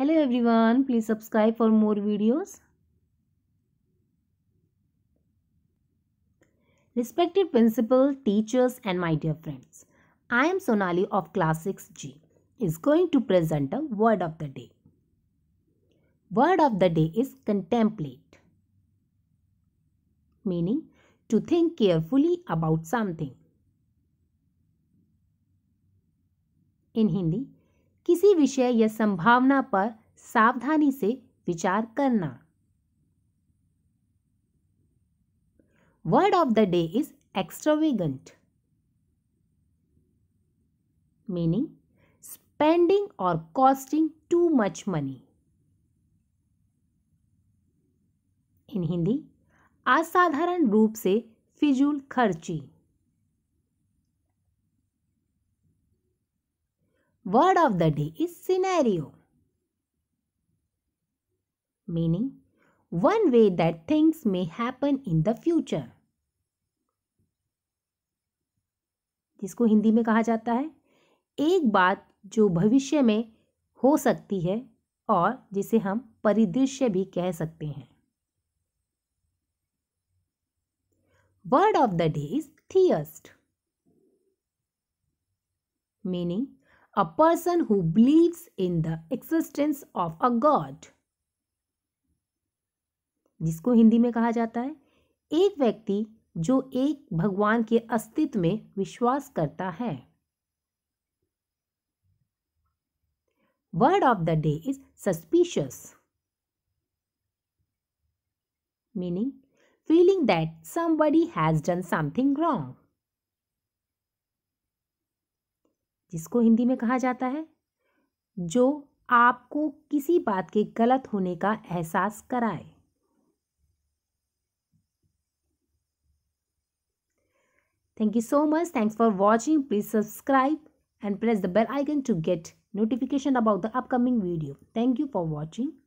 hello everyone please subscribe for more videos respected principal teachers and my dear friends i am sonali of class g is going to present a word of the day word of the day is contemplate meaning to think carefully about something in hindi किसी विषय या संभावना पर सावधानी से विचार करना word of the day is extravagant meaning spending और costing too much money in Hindi असाधारण रूप से फिजूल खर्ची Word of the day is scenario, meaning one way that things may happen in the future. जिसको हिंदी में कहा जाता है एक बात जो भविष्य में हो सकती है और जिसे हम परिदृश्य भी कह सकते हैं word of the day is theist meaning a person who believes in the existence of a god जिसको हिंदी में कहा जाता है एक व्यक्ति जो एक भगवान के अस्तित्व में विश्वास करता है word of the day is suspicious meaning feeling that somebody has done something wrong जिसको हिंदी में कहा जाता है जो आपको किसी बात के गलत होने का एहसास कराए thank you so much thanks for watching please subscribe and press the bell icon to get notification about the upcoming video thank you for watching